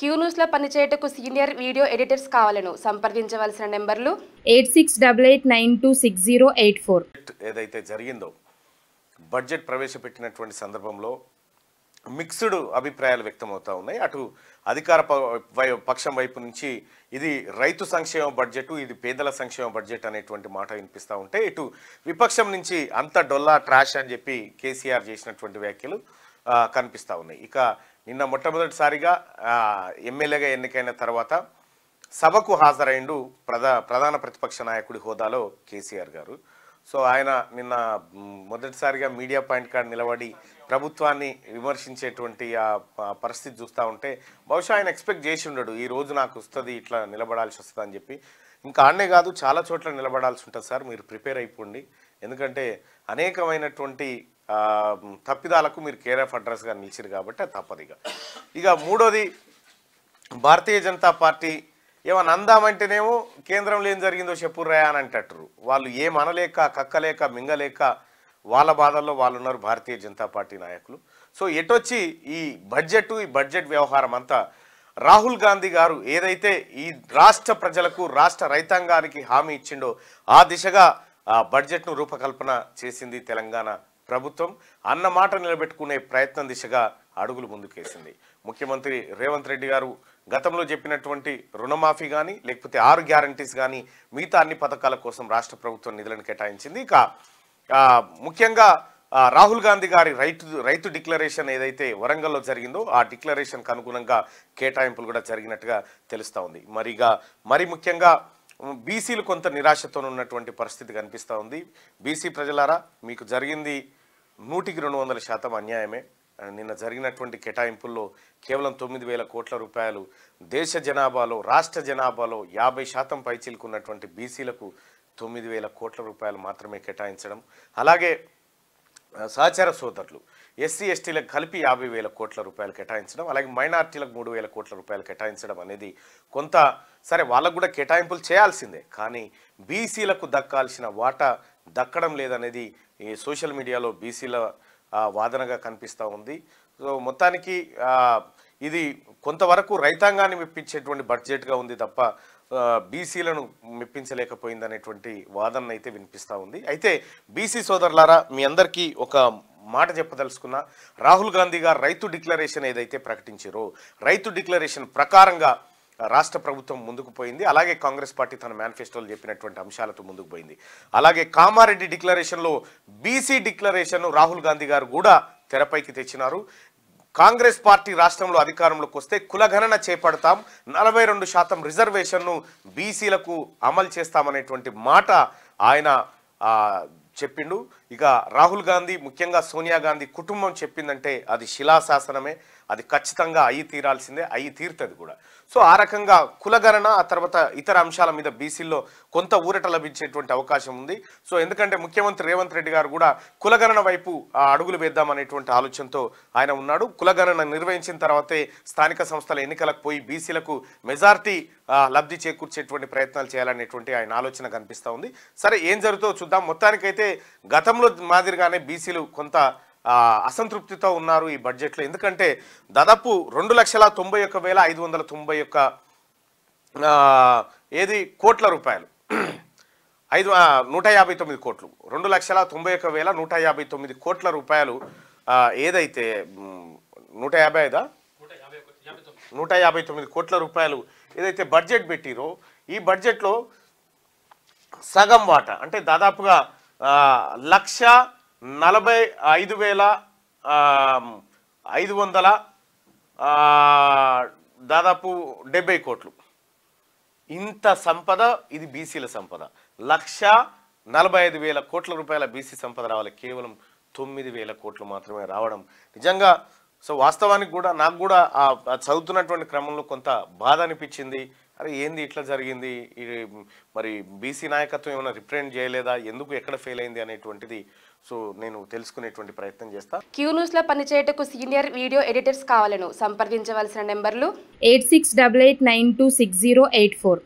queue లో పనిచేయటకు senior video editors కావాలను సంప్రదించవలసిన నెంబర్లు eight six double eight nine two six zero eight four ఏదైతే జరిగిందో బడ్జెట్ ప్రవేశపెట్టినటువంటి సందర్భంలో మిక్స్డ్ అభిప్రాయాలు వ్యక్తమవుతూ ఉన్నాయి అటు అధికార పక్షం వైపు నుంచి ఇది రైతు సంక్షేమ బడ్జెట్ ఇది పేదల సంక్షేమ బడ్జెట్ అనేటువంటి మాట వినిపిస్తూ ఉంటే ఇటు విపక్షం నుంచి అంత డొల్లా ట్రాష్ అని చెప్పి కేసీఆర్ చేసినటువంటి వ్యాఖ్యలు కనిపిస్తూ ఉన్నాయి ఇక నిన్న మొట్టమొదటిసారిగా ఎమ్మెల్యేగా ఎన్నికైన తర్వాత సభకు హాజరైండు ప్రధా ప్రధాన ప్రతిపక్ష నాయకుడి హోదాలో కేసీఆర్ గారు సో ఆయన నిన్న మొదటిసారిగా మీడియా పాయింట్ కార్డు నిలబడి ప్రభుత్వాన్ని విమర్శించేటువంటి ఆ పరిస్థితి చూస్తూ ఉంటే బహుశా ఆయన ఎక్స్పెక్ట్ చేసి ఉండడు ఈ రోజు నాకు వస్తుంది ఇట్లా నిలబడాల్సి వస్తుంది అని చెప్పి ఇంకా ఆడనే కాదు చాలా చోట్ల నిలబడాల్సి ఉంటుంది సార్ మీరు ప్రిపేర్ అయిపోండి ఎందుకంటే అనేకమైనటువంటి తప్పిదాలకు మీరు కేర్ ఆఫ్ అడ్రస్గా నిలిచిరు కాబట్టి అది తప్పదిగా ఇక మూడోది భారతీయ జనతా పార్టీ ఏమైనా అందామంటేనేమో కేంద్రంలో ఏం జరిగిందో చెప్పుర్రా అని అంటారు వాళ్ళు ఏం అనలేక కక్కలేక మింగలేక వాళ్ళ బాధల్లో వాళ్ళు ఉన్నారు భారతీయ జనతా పార్టీ నాయకులు సో ఎటొచ్చి ఈ బడ్జెట్ ఈ బడ్జెట్ వ్యవహారం అంతా రాహుల్ గాంధీ గారు ఏదైతే ఈ రాష్ట్ర ప్రజలకు రాష్ట్ర రైతాంగానికి హామీ ఇచ్చిండో ఆ దిశగా బడ్జెట్ను రూపకల్పన చేసింది తెలంగాణ ప్రభుత్వం అన్న మాట నిలబెట్టుకునే ప్రయత్నం దిశగా అడుగులు ముందుకేసింది ముఖ్యమంత్రి రేవంత్ రెడ్డి గారు గతంలో చెప్పినటువంటి రుణమాఫీ కానీ లేకపోతే ఆరు గ్యారంటీస్ కానీ మిగతా అన్ని పథకాల కోసం రాష్ట్ర ప్రభుత్వం నిధులను కేటాయించింది ఇక ముఖ్యంగా రాహుల్ గాంధీ గారి రైతు రైతు డిక్లరేషన్ ఏదైతే వరంగల్లో జరిగిందో ఆ డిక్లరేషన్కు అనుగుణంగా కేటాయింపులు కూడా జరిగినట్టుగా తెలుస్తూ ఉంది మరిగా మరి ముఖ్యంగా బీసీలు కొంత నిరాశతో ఉన్నటువంటి పరిస్థితి కనిపిస్తూ ఉంది బీసీ ప్రజలారా మీకు జరిగింది నూటికి రెండు వందల శాతం అన్యాయమే నిన్న జరిగినటువంటి కేటాయింపుల్లో కేవలం తొమ్మిది వేల కోట్ల రూపాయలు దేశ జనాభాలో రాష్ట్ర జనాభాలో యాభై శాతం పైచీలుకున్నటువంటి బీసీలకు తొమ్మిది వేల కోట్ల రూపాయలు మాత్రమే కేటాయించడం అలాగే సహచార సోదరులు ఎస్సీ ఎస్టీలకు కలిపి యాభై వేల కోట్ల రూపాయలు కేటాయించడం అలాగే మైనార్టీలకు మూడు వేల కోట్ల రూపాయలు కేటాయించడం అనేది కొంత సరే వాళ్ళకు కూడా కేటాయింపులు చేయాల్సిందే కానీ బీసీలకు దక్కాల్సిన వాటా దక్కడం లేదనేది ఈ సోషల్ మీడియాలో బీసీల వాదనగా కనిపిస్తూ ఉంది సో మొత్తానికి ఇది కొంతవరకు రైతాంగాన్ని మెప్పించేటువంటి బడ్జెట్గా ఉంది తప్ప బీసీలను మెప్పించలేకపోయింది అనేటువంటి వాదన అయితే వినిపిస్తూ ఉంది అయితే బీసీ సోదరులారా మీ అందరికీ ఒక మాట చెప్పదలుచుకున్న రాహుల్ గాంధీ గారు రైతు డిక్లరేషన్ ఏదైతే ప్రకటించారో రైతు డిక్లరేషన్ ప్రకారంగా రాష్ట్ర ప్రభుత్వం ముందుకు పోయింది అలాగే కాంగ్రెస్ పార్టీ తన మేనిఫెస్టోలో చెప్పినటువంటి అంశాలతో ముందుకు పోయింది అలాగే కామారెడ్డి డిక్లరేషన్లో బీసీ డిక్లరేషన్ను రాహుల్ గాంధీ గారు కూడా తెరపైకి తెచ్చినారు కాంగ్రెస్ పార్టీ రాష్ట్రంలో అధికారంలోకి వస్తే కులగణన చేపడతాం నలభై రెండు శాతం రిజర్వేషన్ను బీసీలకు అమలు చేస్తామనేటువంటి మాట ఆయన చెప్పిండు ఇక రాహుల్ గాంధీ ముఖ్యంగా సోనియా గాంధీ కుటుంబం చెప్పిందంటే అది శిలాశాసనమే అది ఖచ్చితంగా అయి తీరాల్సిందే అయి తీరుతుంది కూడా సో ఆ రకంగా కులగణన ఆ తర్వాత ఇతర అంశాల మీద బీసీల్లో కొంత ఊరట లభించేటువంటి అవకాశం ఉంది సో ఎందుకంటే ముఖ్యమంత్రి రేవంత్ రెడ్డి గారు కూడా కులగణన వైపు అడుగులు వేద్దామనేటువంటి ఆలోచనతో ఆయన ఉన్నాడు కులగణన నిర్వహించిన తర్వాతే స్థానిక సంస్థల ఎన్నికలకు పోయి బీసీలకు మెజార్టీ లబ్ధి చేకూర్చేటువంటి ప్రయత్నాలు చేయాలనేటువంటి ఆయన ఆలోచన కనిపిస్తూ ఉంది సరే ఏం జరుగుతుందో చూద్దాం మొత్తానికైతే గతంలో మాదిరిగానే బీసీలు కొంత అసంతృప్తితో ఉన్నారు ఈ బడ్జెట్లో ఎందుకంటే దాదాపు రెండు లక్షల తొంభై ఒక్క వేల ఐదు వందల తొంభై ఒక్క ఏది కోట్ల రూపాయలు ఐదు నూట యాభై తొమ్మిది కోట్లు రెండు లక్షల తొంభై ఒక్క వేల నూట యాభై తొమ్మిది కోట్ల రూపాయలు ఏదైతే నూట యాభై ఐదా నూట యాభై తొమ్మిది కోట్ల రూపాయలు ఏదైతే బడ్జెట్ పెట్టిరో ఈ బడ్జెట్లో సగం వాట అంటే దాదాపుగా లక్ష నలభై ఐదు వేల ఐదు వందల దాదాపు డెబ్బై కోట్లు ఇంత సంపద ఇది బీసీల సంపద లక్ష నలభై ఐదు వేల కోట్ల రూపాయల బీసీ సంపద రావాలి కేవలం తొమ్మిది వేల కోట్లు మాత్రమే రావడం నిజంగా సో వాస్తవానికి కూడా నాకు కూడా చదువుతున్నటువంటి క్రమంలో కొంత బాధ అనిపించింది అరే ఏంది ఇట్లా జరిగింది మరి బీసీ నాయకత్వం ఏమైనా రిప్రజెంట్ చేయలేదా ఎందుకు ఎక్కడ ఫెయిల్ అయింది అనేటువంటిది సో నేను తెలుసుకునేటువంటి ప్రయత్నం చేస్తా క్యూ న్యూస్ లో పనిచేయటకు సీనియర్ వీడియో ఎడిటర్స్ కావాలను సంప్రదించవలసిన నెంబర్లు eight six double eight nine two six zero eight four